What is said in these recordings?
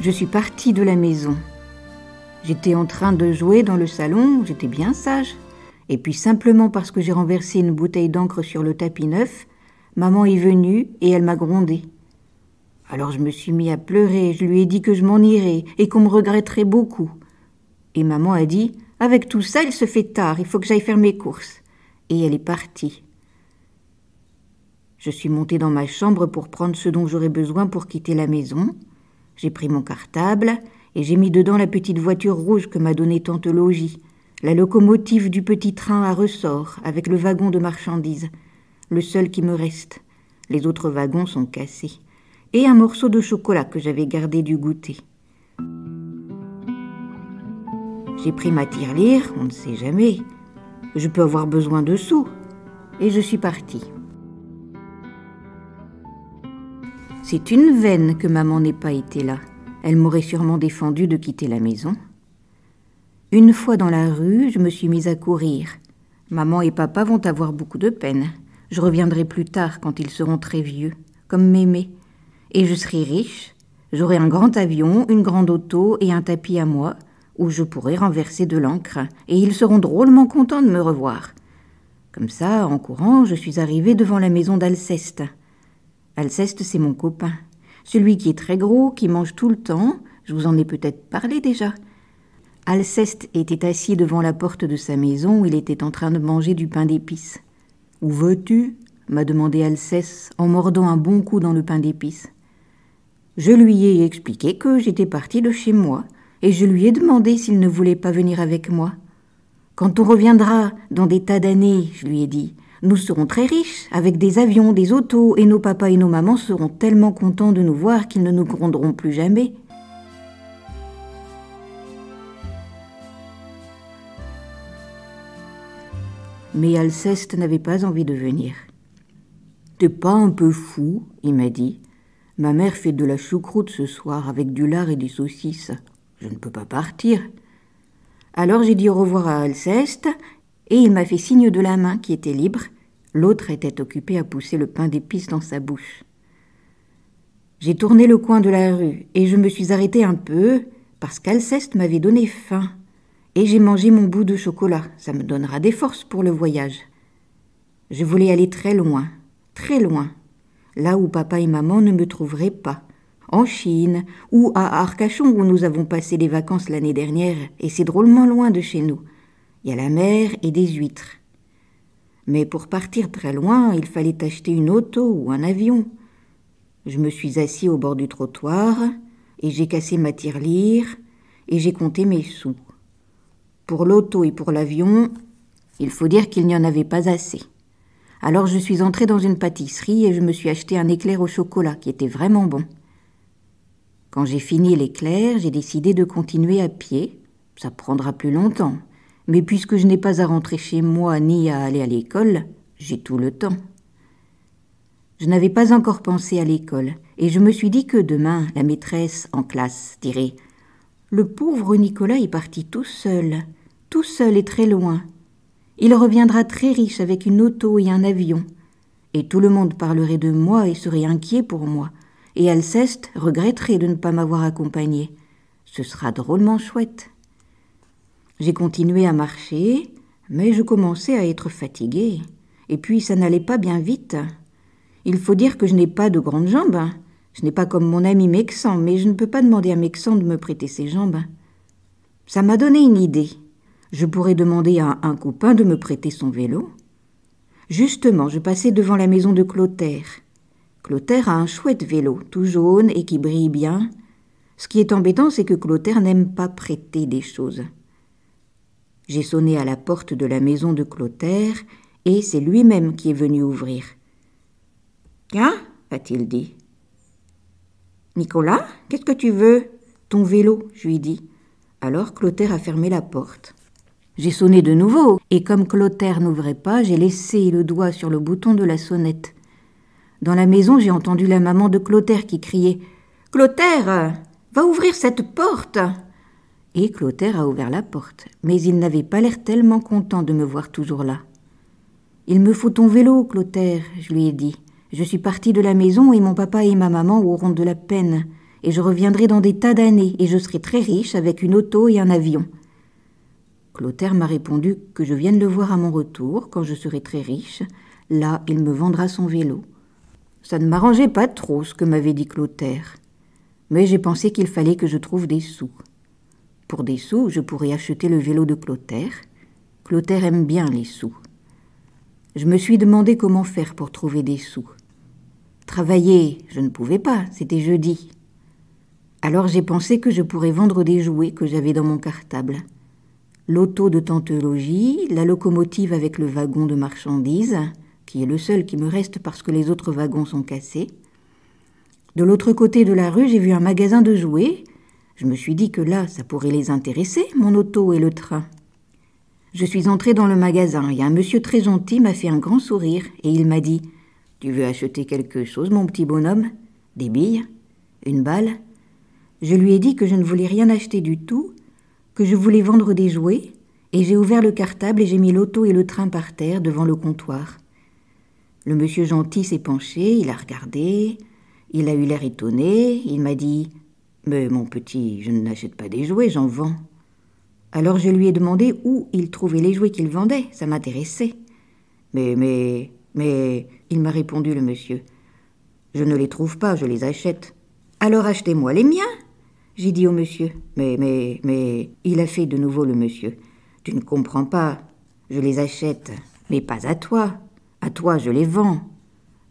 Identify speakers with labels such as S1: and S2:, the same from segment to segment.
S1: je suis partie de la maison. J'étais en train de jouer dans le salon, j'étais bien sage. Et puis simplement parce que j'ai renversé une bouteille d'encre sur le tapis neuf, maman est venue et elle m'a grondé. Alors je me suis mis à pleurer, je lui ai dit que je m'en irais et qu'on me regretterait beaucoup. Et maman a dit Avec tout ça, il se fait tard, il faut que j'aille faire mes courses. Et elle est partie. Je suis montée dans ma chambre pour prendre ce dont j'aurais besoin pour quitter la maison. J'ai pris mon cartable et j'ai mis dedans la petite voiture rouge que m'a donnée tante Logie. la locomotive du petit train à ressort avec le wagon de marchandises, le seul qui me reste. Les autres wagons sont cassés. Et un morceau de chocolat que j'avais gardé du goûter. J'ai pris ma tirelire, on ne sait jamais. Je peux avoir besoin de sous. Et je suis partie. C'est une veine que maman n'ait pas été là. Elle m'aurait sûrement défendu de quitter la maison. Une fois dans la rue, je me suis mise à courir. Maman et papa vont avoir beaucoup de peine. Je reviendrai plus tard quand ils seront très vieux, comme mémé. Et je serai riche. J'aurai un grand avion, une grande auto et un tapis à moi, où je pourrai renverser de l'encre, et ils seront drôlement contents de me revoir. Comme ça, en courant, je suis arrivée devant la maison d'Alceste. Alceste, c'est mon copain. Celui qui est très gros, qui mange tout le temps. Je vous en ai peut-être parlé déjà. Alceste était assis devant la porte de sa maison où il était en train de manger du pain d'épices. Où veux-tu m'a demandé Alceste en mordant un bon coup dans le pain d'épices. Je lui ai expliqué que j'étais parti de chez moi et je lui ai demandé s'il ne voulait pas venir avec moi. Quand on reviendra dans des tas d'années, je lui ai dit, nous serons très riches, avec des avions, des autos, et nos papas et nos mamans seront tellement contents de nous voir qu'ils ne nous gronderont plus jamais. Mais Alceste n'avait pas envie de venir. T'es pas un peu fou il m'a dit. Ma mère fait de la choucroute ce soir avec du lard et des saucisses. Je ne peux pas partir. Alors j'ai dit au revoir à Alceste et il m'a fait signe de la main qui était libre L'autre était occupé à pousser le pain d'épices dans sa bouche. J'ai tourné le coin de la rue et je me suis arrêté un peu parce qu'Alceste m'avait donné faim. Et j'ai mangé mon bout de chocolat. Ça me donnera des forces pour le voyage. Je voulais aller très loin, très loin, là où papa et maman ne me trouveraient pas. En Chine ou à Arcachon où nous avons passé les vacances l'année dernière et c'est drôlement loin de chez nous. Il y a la mer et des huîtres mais pour partir très loin, il fallait acheter une auto ou un avion. Je me suis assis au bord du trottoir, et j'ai cassé ma tirelire, et j'ai compté mes sous. Pour l'auto et pour l'avion, il faut dire qu'il n'y en avait pas assez. Alors je suis entrée dans une pâtisserie et je me suis acheté un éclair au chocolat qui était vraiment bon. Quand j'ai fini l'éclair, j'ai décidé de continuer à pied. Ça prendra plus longtemps. Mais puisque je n'ai pas à rentrer chez moi ni à aller à l'école, j'ai tout le temps. Je n'avais pas encore pensé à l'école, et je me suis dit que demain, la maîtresse en classe dirait Le pauvre Nicolas est parti tout seul, tout seul et très loin. Il reviendra très riche avec une auto et un avion. Et tout le monde parlerait de moi et serait inquiet pour moi. Et Alceste regretterait de ne pas m'avoir accompagné. Ce sera drôlement chouette. J'ai continué à marcher, mais je commençais à être fatiguée. Et puis ça n'allait pas bien vite. Il faut dire que je n'ai pas de grandes jambes. Je n'ai pas comme mon ami Mexan, mais je ne peux pas demander à Mexan de me prêter ses jambes. Ça m'a donné une idée. Je pourrais demander à un copain de me prêter son vélo. Justement, je passais devant la maison de Clotaire. Clotaire a un chouette vélo, tout jaune et qui brille bien. Ce qui est embêtant, c'est que Clotaire n'aime pas prêter des choses. J'ai sonné à la porte de la maison de Clotaire, et c'est lui-même qui est venu ouvrir. Tiens, a-t-il dit. Nicolas, qu'est-ce que tu veux Ton vélo, je lui dis. Alors Clotaire a fermé la porte. J'ai sonné de nouveau, et comme Clotaire n'ouvrait pas, j'ai laissé le doigt sur le bouton de la sonnette. Dans la maison, j'ai entendu la maman de Clotaire qui criait Clotaire, va ouvrir cette porte et Clotaire a ouvert la porte, mais il n'avait pas l'air tellement content de me voir toujours là. Il me faut ton vélo, Clotaire, je lui ai dit. Je suis partie de la maison et mon papa et ma maman auront de la peine, et je reviendrai dans des tas d'années, et je serai très riche avec une auto et un avion. Clotaire m'a répondu que je vienne le voir à mon retour, quand je serai très riche. Là, il me vendra son vélo. Ça ne m'arrangeait pas trop ce que m'avait dit Clotaire, mais j'ai pensé qu'il fallait que je trouve des sous. Pour des sous, je pourrais acheter le vélo de Clotaire. Clotaire aime bien les sous. Je me suis demandé comment faire pour trouver des sous. Travailler, je ne pouvais pas, c'était jeudi. Alors j'ai pensé que je pourrais vendre des jouets que j'avais dans mon cartable. L'auto de tantologie, la locomotive avec le wagon de marchandises, qui est le seul qui me reste parce que les autres wagons sont cassés. De l'autre côté de la rue, j'ai vu un magasin de jouets je me suis dit que là, ça pourrait les intéresser, mon auto et le train. Je suis entrée dans le magasin et un monsieur très gentil m'a fait un grand sourire et il m'a dit Tu veux acheter quelque chose, mon petit bonhomme Des billes Une balle Je lui ai dit que je ne voulais rien acheter du tout, que je voulais vendre des jouets, et j'ai ouvert le cartable et j'ai mis l'auto et le train par terre devant le comptoir. Le monsieur gentil s'est penché, il a regardé, il a eu l'air étonné, il m'a dit mais mon petit, je n'achète pas des jouets, j'en vends. Alors je lui ai demandé où il trouvait les jouets qu'il vendait, ça m'intéressait. Mais, mais, mais, il m'a répondu le monsieur. Je ne les trouve pas, je les achète. Alors achetez-moi les miens, j'ai dit au monsieur. Mais, mais, mais, il a fait de nouveau le monsieur. Tu ne comprends pas, je les achète, mais pas à toi. À toi, je les vends.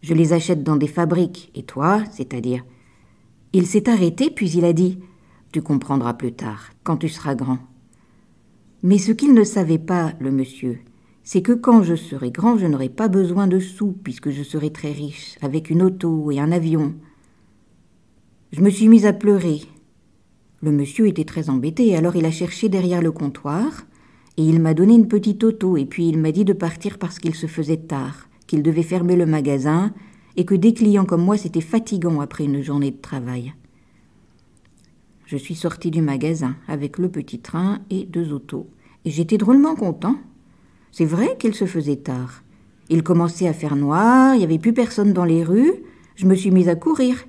S1: Je les achète dans des fabriques, et toi, c'est-à-dire il s'est arrêté, puis il a dit Tu comprendras plus tard, quand tu seras grand. Mais ce qu'il ne savait pas, le monsieur, c'est que quand je serai grand, je n'aurai pas besoin de sous, puisque je serai très riche, avec une auto et un avion. Je me suis mise à pleurer. Le monsieur était très embêté, alors il a cherché derrière le comptoir, et il m'a donné une petite auto, et puis il m'a dit de partir parce qu'il se faisait tard, qu'il devait fermer le magasin, et que des clients comme moi, c'était fatigant après une journée de travail. Je suis sorti du magasin avec le petit train et deux autos, et j'étais drôlement content. C'est vrai qu'il se faisait tard. Il commençait à faire noir, il n'y avait plus personne dans les rues, je me suis mise à courir.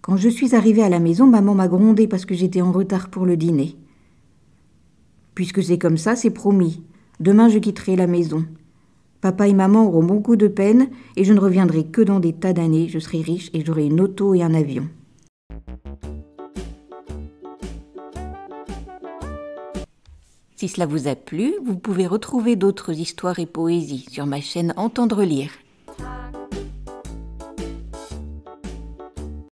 S1: Quand je suis arrivée à la maison, maman m'a grondée parce que j'étais en retard pour le dîner. Puisque c'est comme ça, c'est promis. Demain, je quitterai la maison. Papa et maman auront beaucoup de peine et je ne reviendrai que dans des tas d'années. Je serai riche et j'aurai une auto et un avion. Si cela vous a plu, vous pouvez retrouver d'autres histoires et poésies sur ma chaîne Entendre lire